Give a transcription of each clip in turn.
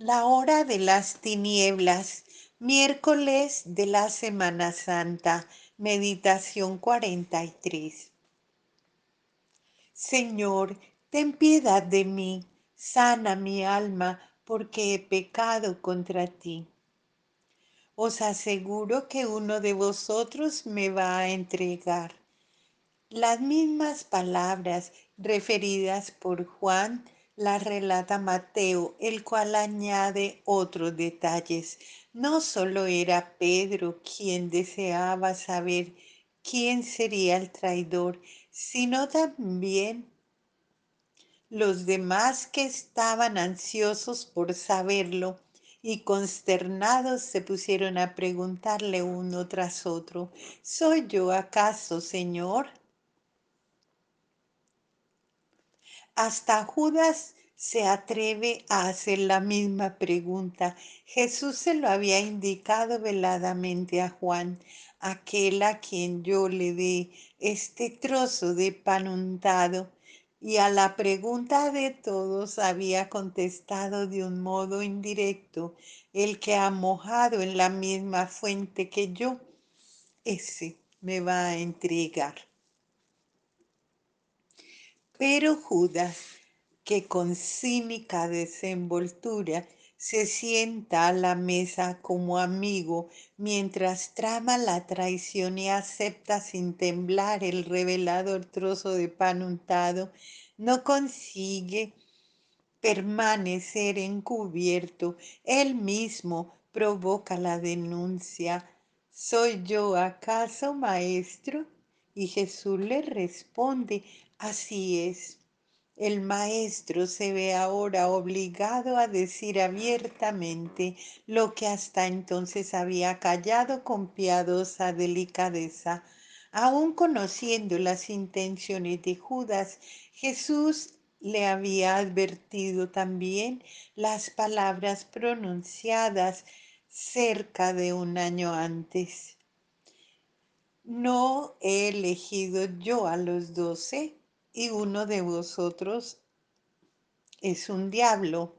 La hora de las tinieblas, miércoles de la Semana Santa, meditación 43. Señor, ten piedad de mí, sana mi alma, porque he pecado contra ti. Os aseguro que uno de vosotros me va a entregar. Las mismas palabras referidas por Juan la relata Mateo, el cual añade otros detalles. No solo era Pedro quien deseaba saber quién sería el traidor, sino también los demás que estaban ansiosos por saberlo y consternados se pusieron a preguntarle uno tras otro, ¿soy yo acaso, Señor? Hasta Judas se atreve a hacer la misma pregunta. Jesús se lo había indicado veladamente a Juan, aquel a quien yo le dé este trozo de pan untado, y a la pregunta de todos había contestado de un modo indirecto, el que ha mojado en la misma fuente que yo, ese me va a entregar. Pero Judas, que con cínica desenvoltura se sienta a la mesa como amigo mientras trama la traición y acepta sin temblar el revelador trozo de pan untado, no consigue permanecer encubierto, él mismo provoca la denuncia. ¿Soy yo acaso maestro? Y Jesús le responde, así es el maestro se ve ahora obligado a decir abiertamente lo que hasta entonces había callado con piadosa delicadeza. Aun conociendo las intenciones de Judas, Jesús le había advertido también las palabras pronunciadas cerca de un año antes. No he elegido yo a los doce, y uno de vosotros es un diablo.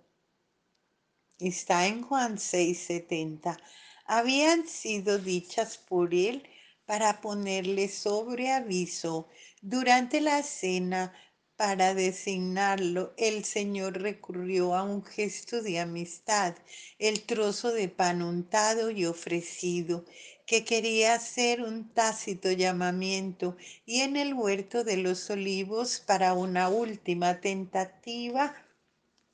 Está en Juan 6:70. Habían sido dichas por él para ponerle sobre aviso. Durante la cena para designarlo, el Señor recurrió a un gesto de amistad, el trozo de pan untado y ofrecido, que quería hacer un tácito llamamiento, y en el huerto de los olivos para una última tentativa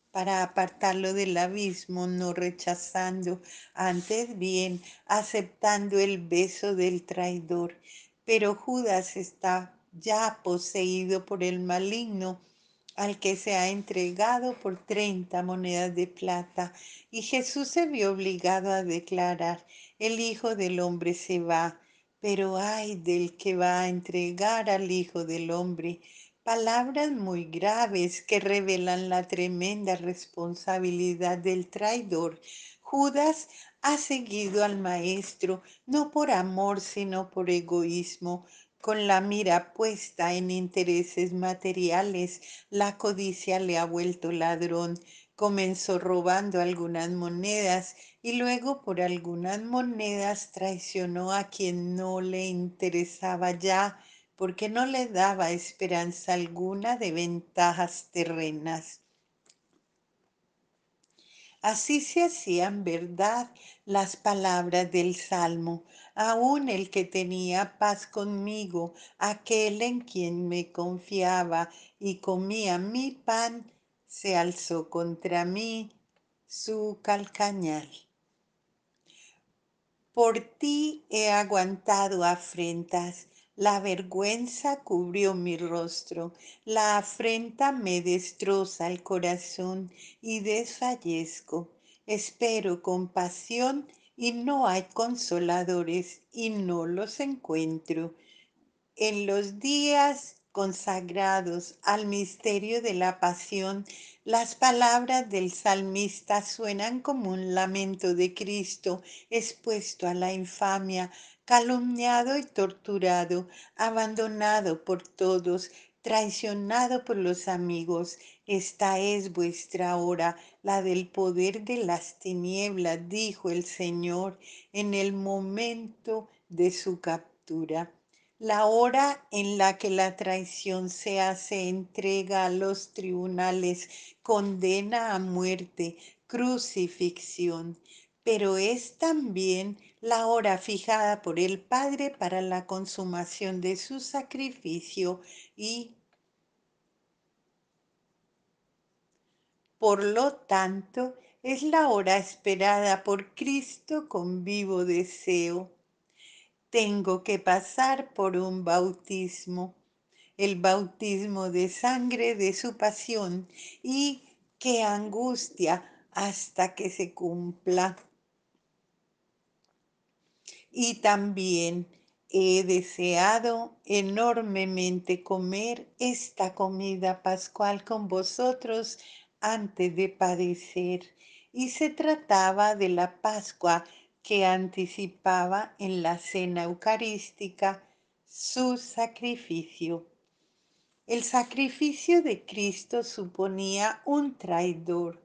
para apartarlo del abismo, no rechazando, antes bien aceptando el beso del traidor. Pero Judas está ya poseído por el maligno, al que se ha entregado por treinta monedas de plata. Y Jesús se vio obligado a declarar, el Hijo del Hombre se va, pero ay del que va a entregar al Hijo del Hombre. Palabras muy graves que revelan la tremenda responsabilidad del traidor. Judas ha seguido al Maestro, no por amor, sino por egoísmo, con la mira puesta en intereses materiales, la codicia le ha vuelto ladrón. Comenzó robando algunas monedas y luego por algunas monedas traicionó a quien no le interesaba ya, porque no le daba esperanza alguna de ventajas terrenas. Así se hacían verdad las palabras del Salmo, aún el que tenía paz conmigo, aquel en quien me confiaba y comía mi pan, se alzó contra mí su calcañal. Por ti he aguantado afrentas la vergüenza cubrió mi rostro, la afrenta me destroza el corazón y desfallezco. Espero compasión y no hay consoladores y no los encuentro. En los días consagrados al misterio de la pasión, las palabras del salmista suenan como un lamento de Cristo expuesto a la infamia, calumniado y torturado, abandonado por todos, traicionado por los amigos. Esta es vuestra hora, la del poder de las tinieblas, dijo el Señor en el momento de su captura la hora en la que la traición se hace entrega a los tribunales, condena a muerte, crucifixión, pero es también la hora fijada por el Padre para la consumación de su sacrificio y por lo tanto es la hora esperada por Cristo con vivo deseo tengo que pasar por un bautismo, el bautismo de sangre de su pasión y qué angustia hasta que se cumpla. Y también he deseado enormemente comer esta comida pascual con vosotros antes de padecer. Y se trataba de la Pascua que anticipaba en la cena eucarística su sacrificio. El sacrificio de Cristo suponía un traidor.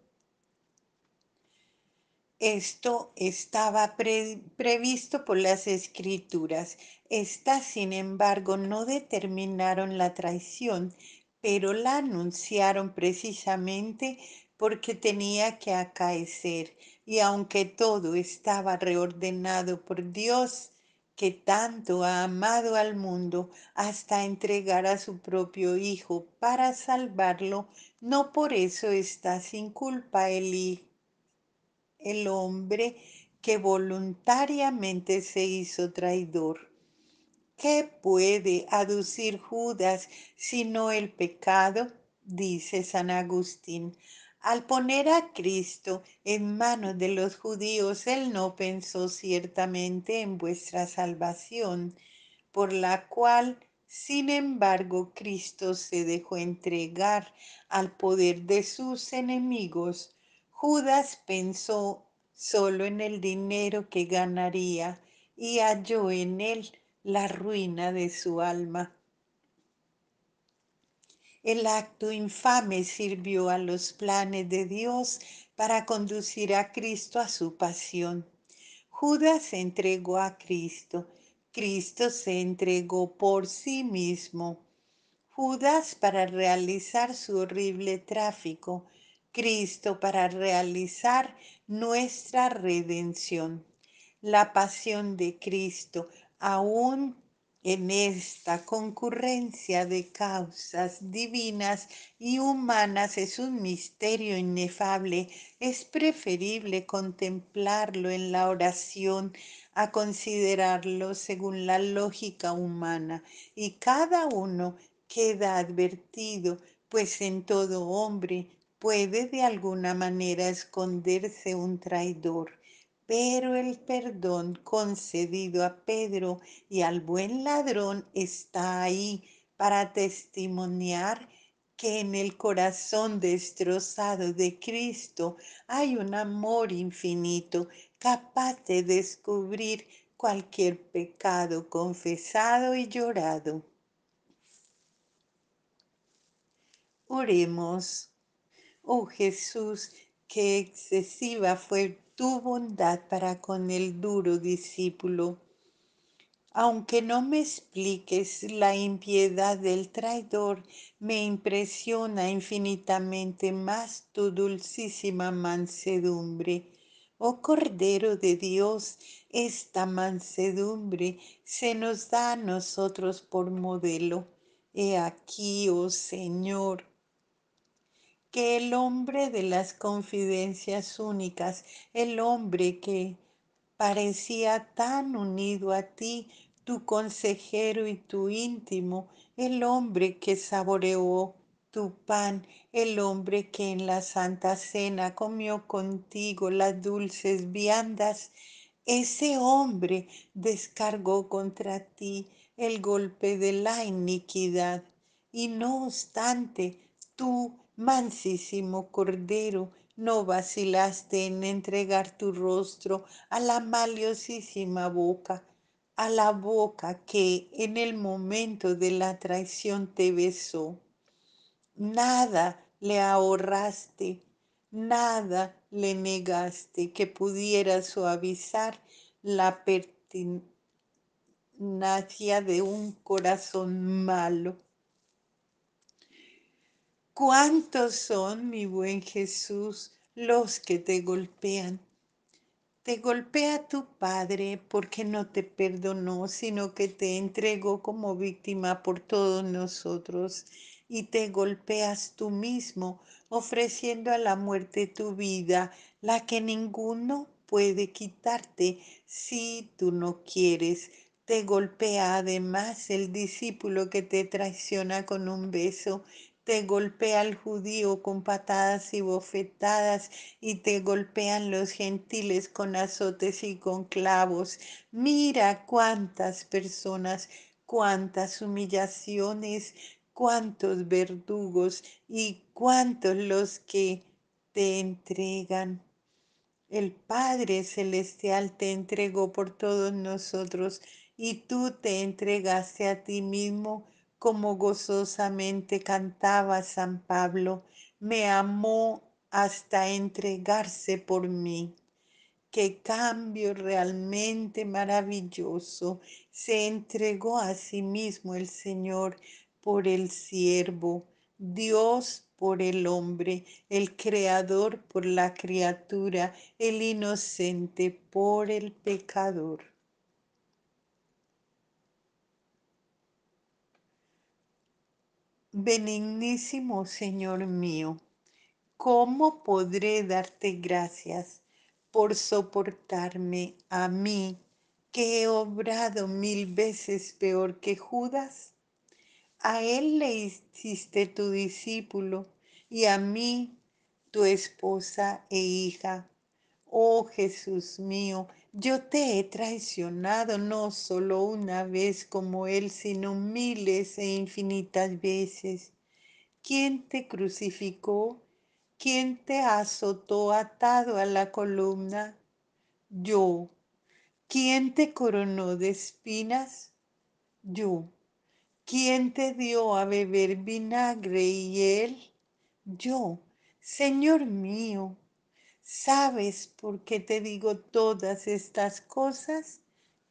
Esto estaba previsto por las escrituras. Estas, sin embargo, no determinaron la traición pero la anunciaron precisamente porque tenía que acaecer, y aunque todo estaba reordenado por Dios, que tanto ha amado al mundo hasta entregar a su propio Hijo para salvarlo, no por eso está sin culpa el, el hombre que voluntariamente se hizo traidor. ¿Qué puede aducir Judas sino el pecado? dice San Agustín. Al poner a Cristo en manos de los judíos, él no pensó ciertamente en vuestra salvación, por la cual, sin embargo, Cristo se dejó entregar al poder de sus enemigos. Judas pensó solo en el dinero que ganaría y halló en él la ruina de su alma. El acto infame sirvió a los planes de Dios para conducir a Cristo a su pasión. Judas se entregó a Cristo. Cristo se entregó por sí mismo. Judas para realizar su horrible tráfico. Cristo para realizar nuestra redención. La pasión de Cristo aún en esta concurrencia de causas divinas y humanas es un misterio inefable. Es preferible contemplarlo en la oración a considerarlo según la lógica humana y cada uno queda advertido, pues en todo hombre puede de alguna manera esconderse un traidor. Pero el perdón concedido a Pedro y al buen ladrón está ahí para testimoniar que en el corazón destrozado de Cristo hay un amor infinito capaz de descubrir cualquier pecado confesado y llorado. Oremos, oh Jesús, qué excesiva fue tu bondad para con el duro discípulo. Aunque no me expliques la impiedad del traidor, me impresiona infinitamente más tu dulcísima mansedumbre. Oh Cordero de Dios, esta mansedumbre se nos da a nosotros por modelo. He aquí, oh Señor, que el hombre de las confidencias únicas, el hombre que parecía tan unido a ti, tu consejero y tu íntimo, el hombre que saboreó tu pan, el hombre que en la Santa Cena comió contigo las dulces viandas, ese hombre descargó contra ti el golpe de la iniquidad. Y no obstante, Tú, mansísimo Cordero, no vacilaste en entregar tu rostro a la maliosísima boca, a la boca que en el momento de la traición te besó. Nada le ahorraste, nada le negaste que pudiera suavizar la pertinacia de un corazón malo. ¿Cuántos son, mi buen Jesús, los que te golpean? Te golpea tu Padre porque no te perdonó, sino que te entregó como víctima por todos nosotros. Y te golpeas tú mismo, ofreciendo a la muerte tu vida, la que ninguno puede quitarte si tú no quieres. Te golpea además el discípulo que te traiciona con un beso te golpea el judío con patadas y bofetadas, y te golpean los gentiles con azotes y con clavos. Mira cuántas personas, cuántas humillaciones, cuántos verdugos y cuántos los que te entregan. El Padre Celestial te entregó por todos nosotros y tú te entregaste a ti mismo como gozosamente cantaba San Pablo, me amó hasta entregarse por mí. Qué cambio realmente maravilloso. Se entregó a sí mismo el Señor por el siervo, Dios por el hombre, el creador por la criatura, el inocente por el pecador. Benignísimo Señor mío, ¿cómo podré darte gracias por soportarme a mí, que he obrado mil veces peor que Judas? A él le hiciste tu discípulo y a mí tu esposa e hija. Oh Jesús mío, yo te he traicionado no solo una vez como Él, sino miles e infinitas veces. ¿Quién te crucificó? ¿Quién te azotó atado a la columna? Yo. ¿Quién te coronó de espinas? Yo. ¿Quién te dio a beber vinagre y él? Yo. Señor mío, ¿Sabes por qué te digo todas estas cosas?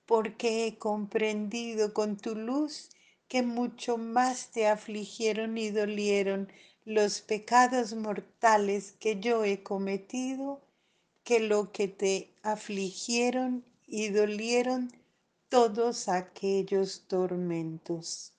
Porque he comprendido con tu luz que mucho más te afligieron y dolieron los pecados mortales que yo he cometido que lo que te afligieron y dolieron todos aquellos tormentos.